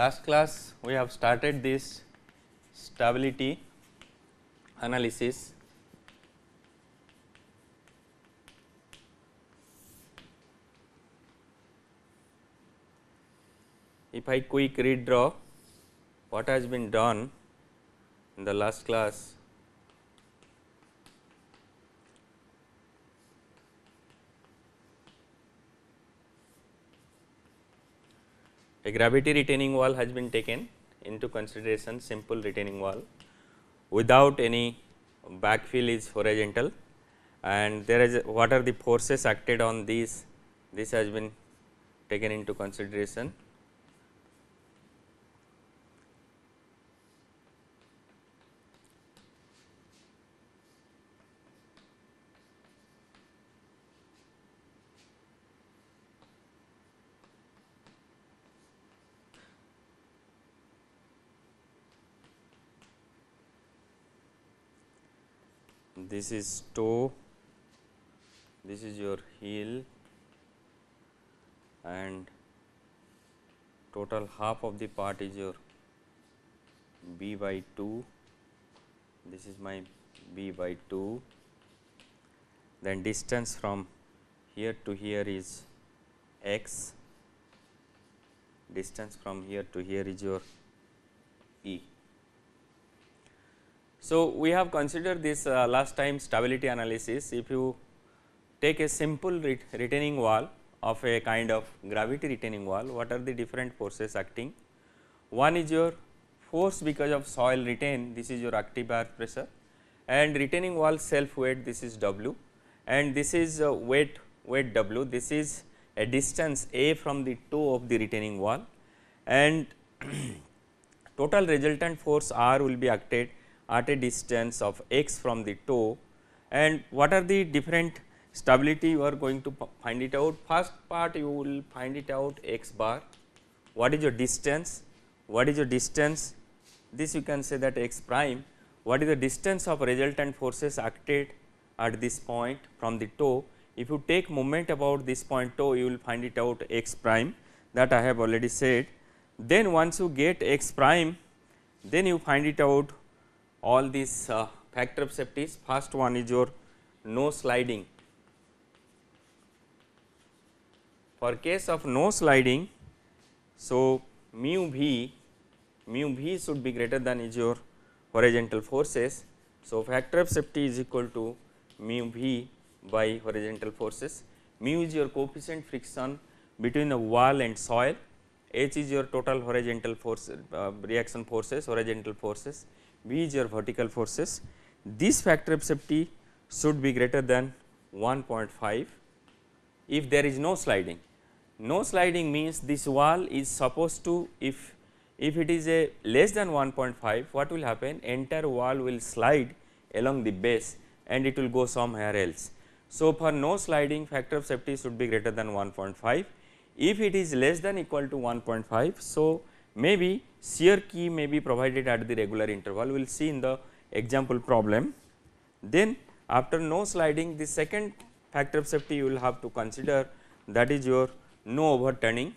last class we have started this stability analysis if I quick redraw what has been done in the last class A gravity retaining wall has been taken into consideration simple retaining wall without any backfill is horizontal and there is what are the forces acted on these this has been taken into consideration this is toe, this is your heel and total half of the part is your b by 2, this is my b by 2, then distance from here to here is x, distance from here to here is your e. So, we have considered this uh, last time stability analysis. If you take a simple retaining wall of a kind of gravity retaining wall, what are the different forces acting? One is your force because of soil retain, this is your active earth pressure and retaining wall self weight this is W and this is uh, weight weight W, this is a distance A from the toe of the retaining wall and total resultant force R will be acted at a distance of x from the toe and what are the different stability you are going to find it out. First part you will find it out x bar, what is your distance, what is your distance, this you can say that x prime, what is the distance of resultant forces acted at this point from the toe. If you take moment about this point toe, you will find it out x prime that I have already said. Then once you get x prime, then you find it out all these uh, factor of safety is first one is your no sliding. For case of no sliding, so mu v, mu v should be greater than is your horizontal forces. So, factor of safety is equal to mu v by horizontal forces, mu is your coefficient friction between the wall and soil, h is your total horizontal force uh, reaction forces horizontal forces V is your vertical forces. This factor of safety should be greater than 1.5 if there is no sliding. No sliding means this wall is supposed to if if it is a less than 1.5 what will happen entire wall will slide along the base and it will go somewhere else. So, for no sliding factor of safety should be greater than 1.5 if it is less than equal to 1.5. So, may be shear key may be provided at the regular interval, we will see in the example problem. Then after no sliding the second factor of safety you will have to consider that is your no overturning.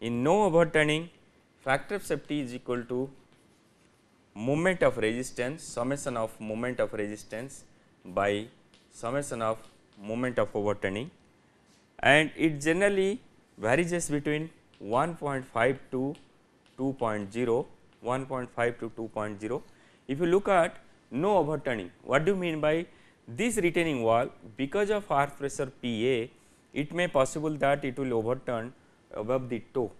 In no overturning factor of safety is equal to moment of resistance summation of moment of resistance by summation of moment of overturning and it generally varies between 1.5 to 2.0, 1.5 to 2.0. If you look at no overturning, what do you mean by this retaining wall because of earth pressure P A, it may possible that it will overturn above the toe.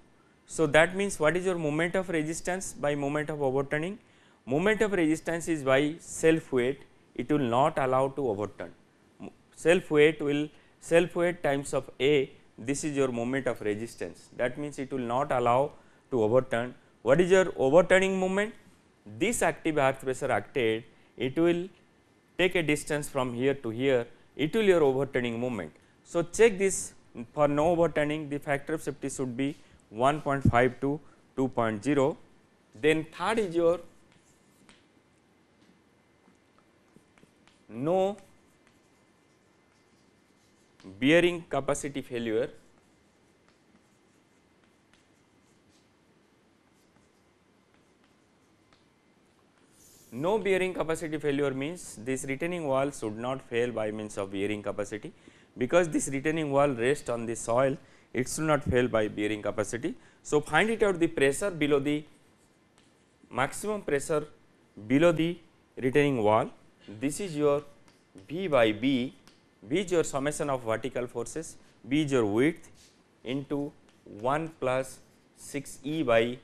So, that means what is your moment of resistance by moment of overturning? Moment of resistance is by self weight it will not allow to overturn. Self weight will self weight times of A this is your moment of resistance that means it will not allow to overturn. What is your overturning moment? This active earth pressure acted it will take a distance from here to here it will your overturning moment. So, check this for no overturning the factor of safety should be 1.5 to 2.0 then third is your no bearing capacity failure no bearing capacity failure means this retaining wall should not fail by means of bearing capacity because this retaining wall rests on the soil it should not fail by bearing capacity. So, find it out the pressure below the maximum pressure below the retaining wall this is your V by B, B is your summation of vertical forces, B is your width into 1 plus 6 E by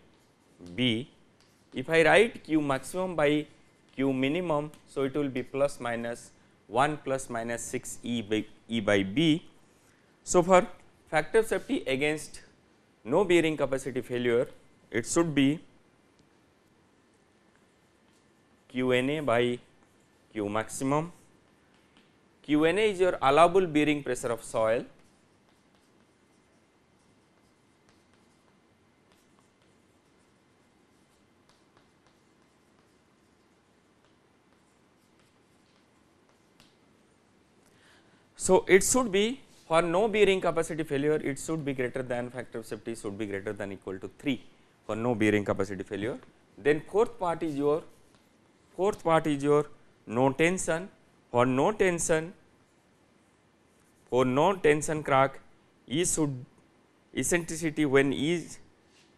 B. If I write Q maximum by Q minimum, so it will be plus minus 1 plus minus 6 E by, e by B. So, for factor of safety against no bearing capacity failure, it should be Q n a by Q maximum, QNA is your allowable bearing pressure of soil, So, it should be for no bearing capacity failure it should be greater than factor of safety should be greater than equal to 3 for no bearing capacity failure. Then fourth part is your fourth part is your no tension for no tension for no tension crack E should eccentricity when E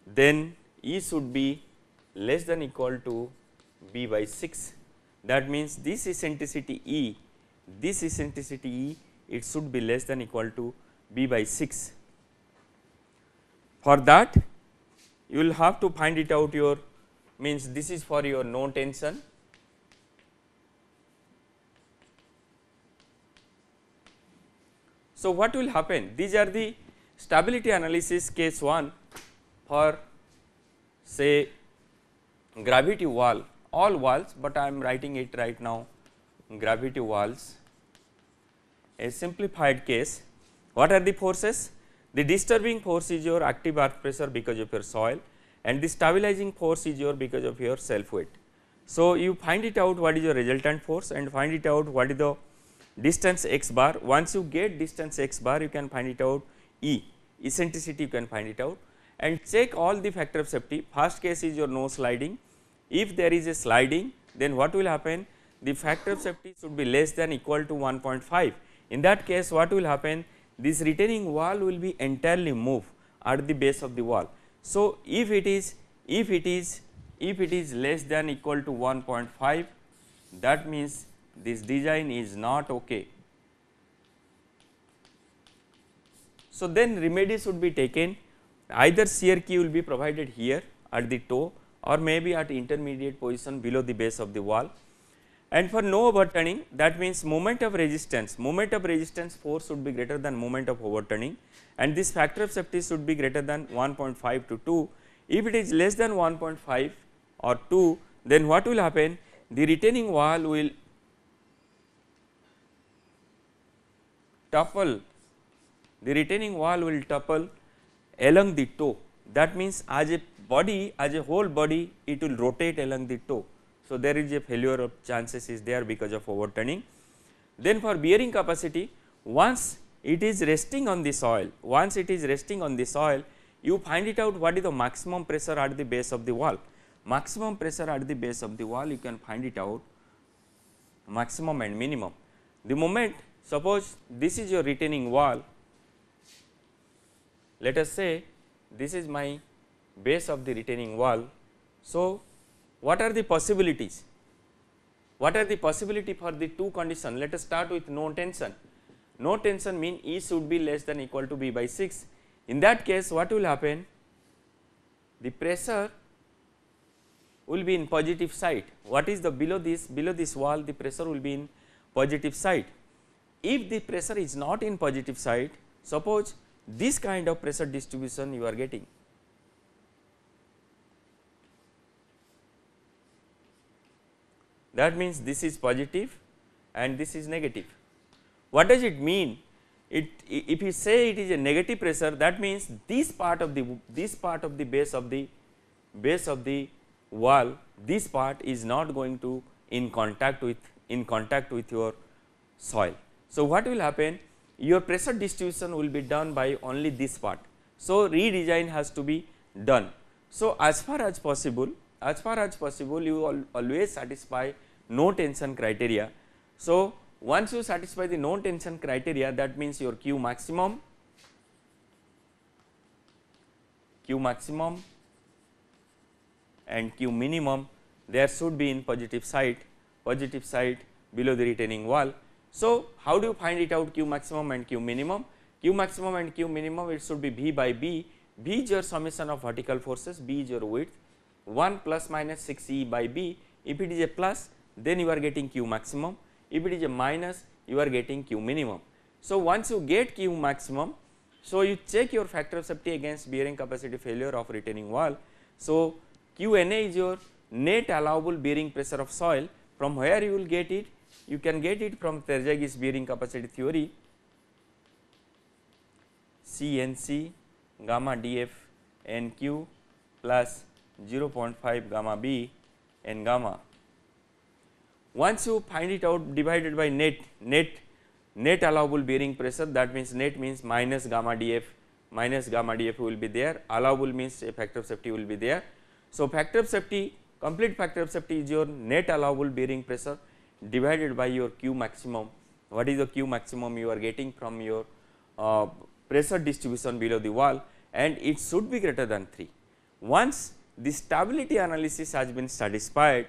then E should be less than equal to B by 6 that means this eccentricity E this eccentricity E it should be less than equal to B by 6 for that you will have to find it out your means this is for your no tension So, what will happen? These are the stability analysis case 1 for say gravity wall all walls, but I am writing it right now gravity walls a simplified case. What are the forces? The disturbing force is your active earth pressure because of your soil and the stabilizing force is your because of your self weight. So, you find it out what is your resultant force and find it out what is the distance x bar. Once you get distance x bar, you can find it out E, eccentricity you can find it out and check all the factor of safety. First case is your no sliding. If there is a sliding, then what will happen? The factor of safety should be less than equal to 1.5. In that case, what will happen? This retaining wall will be entirely move at the base of the wall. So, if it is, if it is, if it is less than equal to 1.5, that means this design is not okay. So, then remedies would be taken either shear key will be provided here at the toe or maybe at intermediate position below the base of the wall and for no overturning that means moment of resistance, moment of resistance force should be greater than moment of overturning and this factor of safety should be greater than 1.5 to 2. If it is less than 1.5 or 2 then what will happen the retaining wall will topple, the retaining wall will topple along the toe. That means as a body, as a whole body, it will rotate along the toe. So, there is a failure of chances is there because of overturning. Then for bearing capacity, once it is resting on the soil, once it is resting on the soil, you find it out what is the maximum pressure at the base of the wall. Maximum pressure at the base of the wall, you can find it out maximum and minimum. The moment Suppose this is your retaining wall, let us say this is my base of the retaining wall. So, what are the possibilities? What are the possibility for the two condition? Let us start with no tension. No tension mean E should be less than equal to B by 6. In that case, what will happen? The pressure will be in positive side. What is the below this? Below this wall, the pressure will be in positive side if the pressure is not in positive side suppose this kind of pressure distribution you are getting. That means, this is positive and this is negative. What does it mean? It if you say it is a negative pressure that means this part of the this part of the base of the base of the wall this part is not going to in contact with in contact with your soil. So, what will happen your pressure distribution will be done by only this part. So, redesign has to be done. So, as far as possible as far as possible you always satisfy no tension criteria. So, once you satisfy the no tension criteria that means your Q maximum, Q maximum and Q minimum there should be in positive side, positive side below the retaining wall so, how do you find it out q maximum and q minimum? q maximum and q minimum it should be b by b, b is your summation of vertical forces, b is your width 1 plus minus 6 e by b, if it is a plus then you are getting q maximum, if it is a minus you are getting q minimum. So, once you get q maximum, so you check your factor of safety against bearing capacity failure of retaining wall. So, qna is your net allowable bearing pressure of soil from where you will get it you can get it from Terzaghi's bearing capacity theory CNC gamma df nq plus 0.5 gamma b n gamma. Once you find it out divided by net, net net allowable bearing pressure that means net means minus gamma df minus gamma df will be there allowable means a factor of safety will be there. So, factor of safety complete factor of safety is your net allowable bearing pressure divided by your Q maximum. What is the Q maximum you are getting from your uh, pressure distribution below the wall and it should be greater than 3. Once the stability analysis has been satisfied,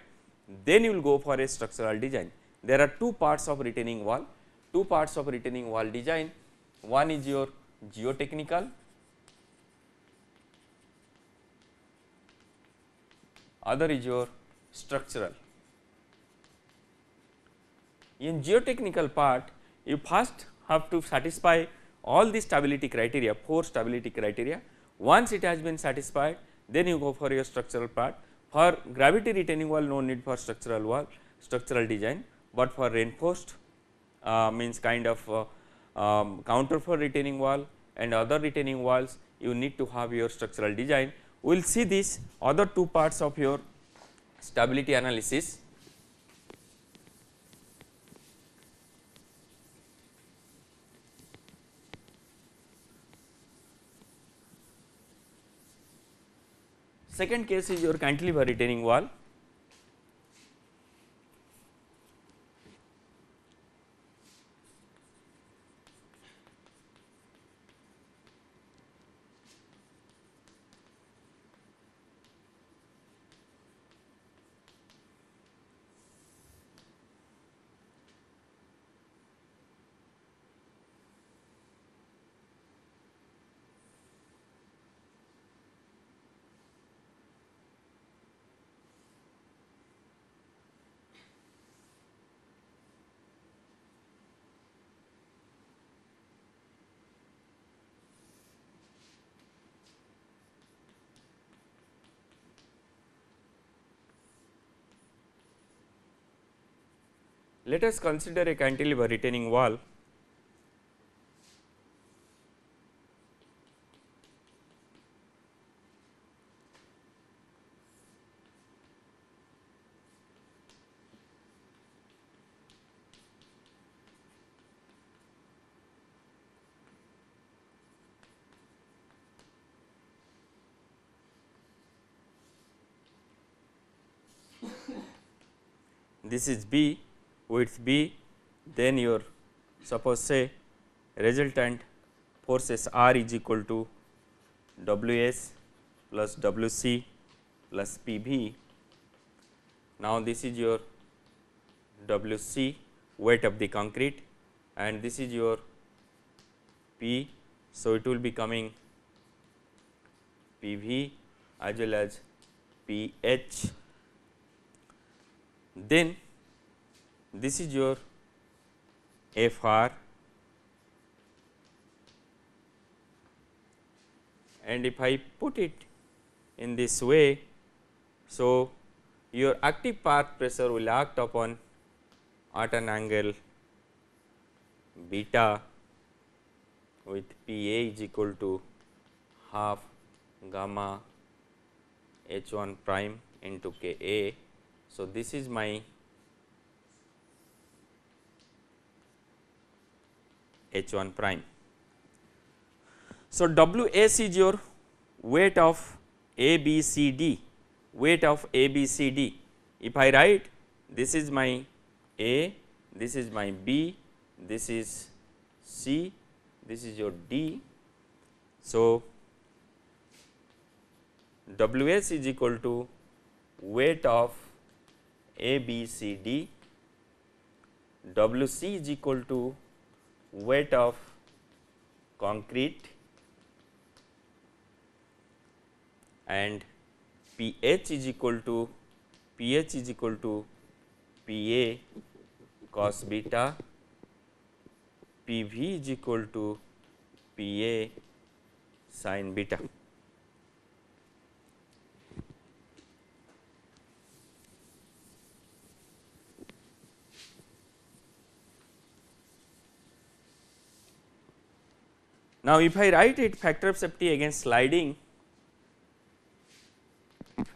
then you will go for a structural design. There are two parts of retaining wall, two parts of retaining wall design. One is your geotechnical, other is your structural. In geotechnical part you first have to satisfy all the stability criteria 4 stability criteria. Once it has been satisfied then you go for your structural part. For gravity retaining wall no need for structural wall structural design, but for reinforced uh, means kind of uh, um, counter for retaining wall and other retaining walls you need to have your structural design. We will see this other two parts of your stability analysis Second case is your cantilever retaining wall Let us consider a cantilever retaining wall this is B width b then your suppose say resultant forces r is equal to w s plus w c plus p b. Now, this is your w c weight of the concrete and this is your p. So, it will be coming p v as well as p h. Then this is your F r and if I put it in this way. So, your active path pressure will act upon at an angle beta with P a is equal to half gamma h 1 prime into k a. So, this is my h 1 prime. So, W s is your weight of A B C D, weight of A B C D. If I write this is my A, this is my B, this is C, this is your D. So, W s is equal to weight of A B C D, W c is equal to weight of concrete and pH is equal to pH is equal to PA cos beta PV is equal to PA sin beta. Now, if I write it factor of safety against sliding,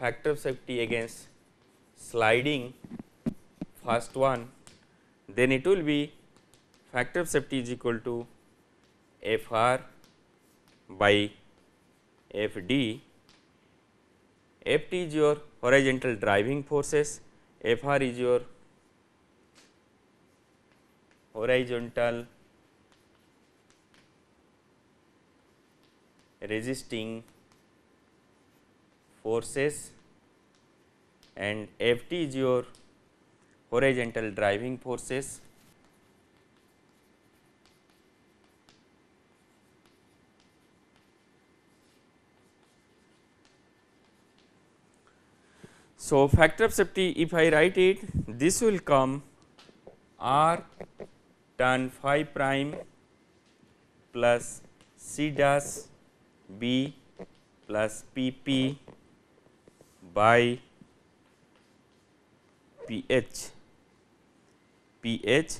factor of safety against sliding first one, then it will be factor of safety is equal to f r by f d. f t is your horizontal driving forces, f r is your horizontal resisting forces and F t is your horizontal driving forces So, factor of safety if I write it this will come r tan phi prime plus c dash B plus P P by P H, P H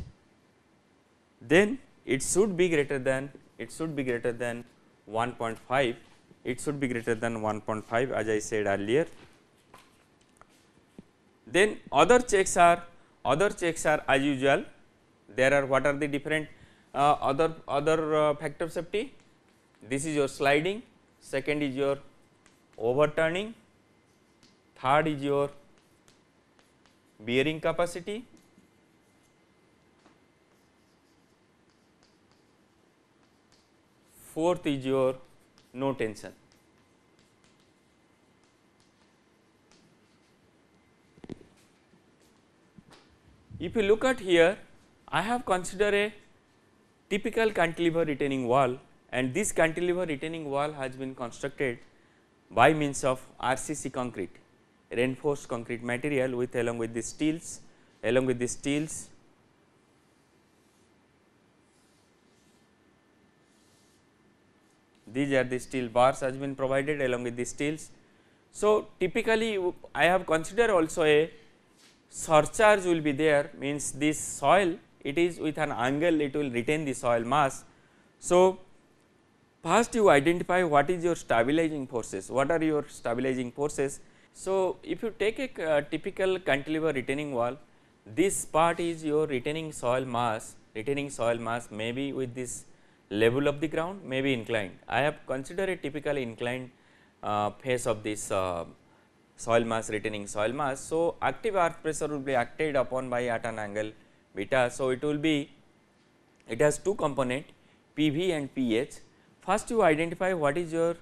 then it should be greater than it should be greater than 1.5 it should be greater than 1.5 as I said earlier. Then other checks are other checks are as usual there are what are the different uh, other other uh, factor safety this is your sliding, second is your overturning, third is your bearing capacity, fourth is your no tension. If you look at here, I have considered a typical cantilever retaining wall and this cantilever retaining wall has been constructed by means of RCC concrete reinforced concrete material with along with the steels along with the steels these are the steel bars has been provided along with the steels. So, typically I have considered also a surcharge will be there means this soil it is with an angle it will retain the soil mass. So, First you identify what is your stabilizing forces, what are your stabilizing forces. So, if you take a uh, typical cantilever retaining wall, this part is your retaining soil mass, retaining soil mass may be with this level of the ground may be inclined. I have considered a typical inclined uh, face of this uh, soil mass retaining soil mass. So, active earth pressure will be acted upon by at an angle beta. So, it will be it has two component PV and PH first you identify what is your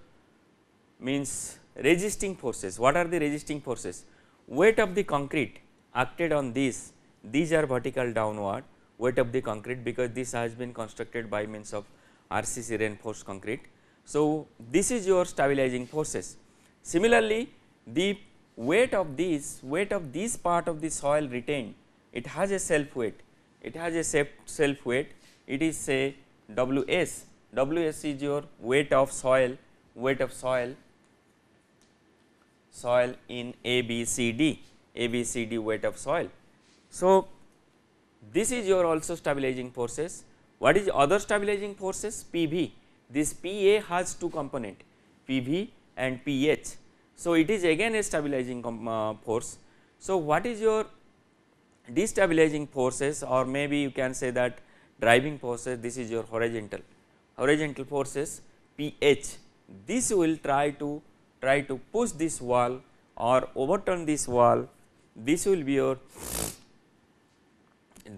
means resisting forces, what are the resisting forces? Weight of the concrete acted on these, these are vertical downward weight of the concrete because this has been constructed by means of RCC reinforced concrete. So, this is your stabilizing forces. Similarly, the weight of this weight of this part of the soil retained it has a self weight it has a self weight it is say W s WS is your weight of soil, weight of soil, soil in A, B, C, D, A, B, C, D weight of soil. So, this is your also stabilizing forces. What is other stabilizing forces? PB. This PA has two component PB and PH. So, it is again a stabilizing uh, force. So, what is your destabilizing forces or maybe you can say that driving forces this is your horizontal horizontal forces ph this will try to try to push this wall or overturn this wall this will be your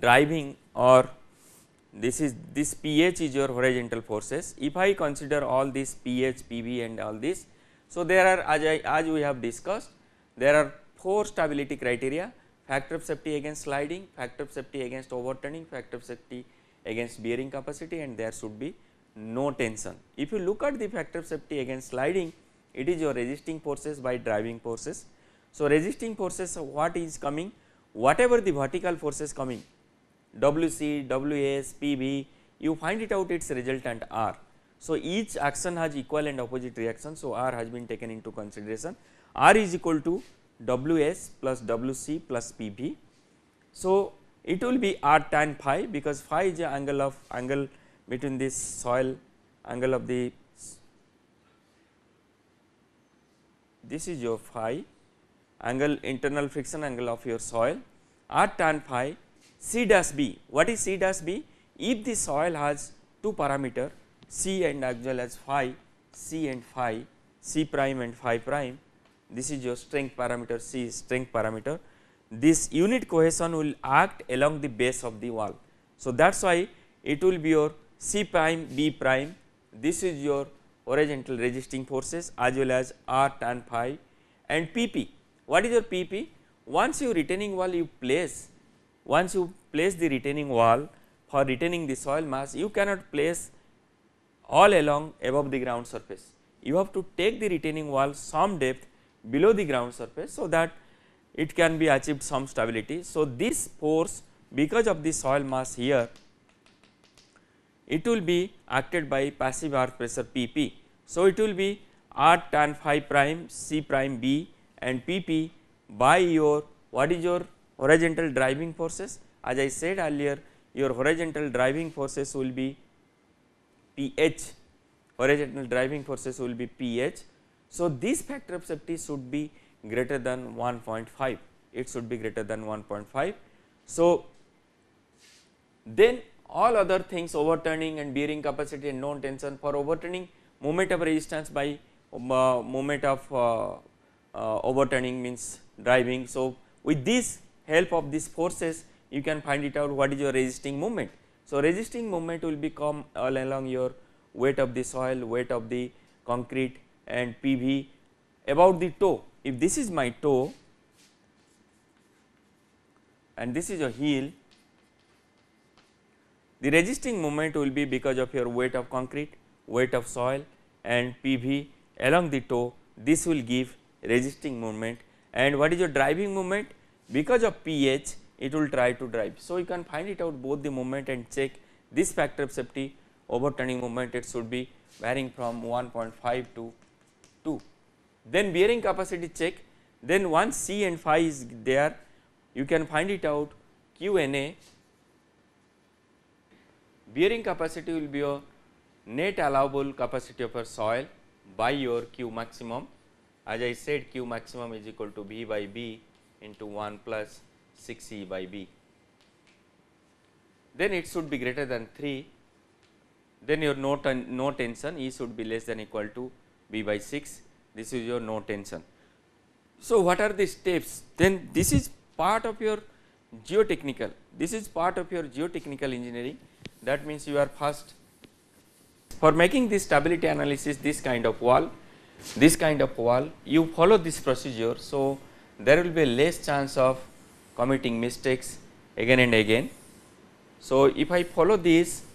driving or this is this pH is your horizontal forces. If I consider all this pH, pb, and all this. So, there are as I as we have discussed there are 4 stability criteria factor of safety against sliding, factor of safety against overturning, factor of safety against bearing capacity and there should be no tension. If you look at the factor of safety against sliding, it is your resisting forces by driving forces. So, resisting forces what is coming? Whatever the vertical forces coming WC, WS, PB, you find it out its resultant R. So, each action has equal and opposite reaction. So, R has been taken into consideration. R is equal to WS plus WC plus PB. So, it will be R tan phi because phi is the angle of angle between this soil angle of the this is your phi angle internal friction angle of your soil r tan phi C dash B. What is C dash B? If the soil has two parameter C and as well as phi, C and phi, C prime and phi prime, this is your strength parameter, C is strength parameter. This unit cohesion will act along the base of the wall. So, that is why it will be your C prime B prime this is your horizontal resisting forces as well as R tan phi and PP. What is your PP? Once you retaining wall you place, once you place the retaining wall for retaining the soil mass you cannot place all along above the ground surface. You have to take the retaining wall some depth below the ground surface so that it can be achieved some stability. So, this force because of the soil mass here it will be acted by passive arc pressure P p. So, it will be r tan phi prime C prime B and P p by your what is your horizontal driving forces as I said earlier your horizontal driving forces will be P h horizontal driving forces will be P h. So, this factor of safety should be greater than 1.5 it should be greater than 1.5. So, then all other things overturning and bearing capacity and known tension for overturning moment of resistance by um, uh, moment of uh, uh, overturning means driving. So, with this help of these forces you can find it out what is your resisting moment. So, resisting moment will become all along your weight of the soil, weight of the concrete and PV about the toe. If this is my toe and this is your heel the resisting moment will be because of your weight of concrete, weight of soil and PV along the toe this will give resisting moment and what is your driving moment because of pH it will try to drive. So, you can find it out both the moment and check this factor of safety overturning moment it should be varying from 1.5 to 2. Then bearing capacity check then once C and phi is there you can find it out QNA bearing capacity will be your net allowable capacity of your soil by your Q maximum. As I said Q maximum is equal to B by B into 1 plus 6 E by B. Then it should be greater than 3, then your no, ten, no tension E should be less than equal to B by 6, this is your no tension. So, what are the steps? Then this is part of your geotechnical, this is part of your geotechnical engineering that means you are first for making this stability analysis this kind of wall this kind of wall you follow this procedure. So, there will be less chance of committing mistakes again and again. So, if I follow this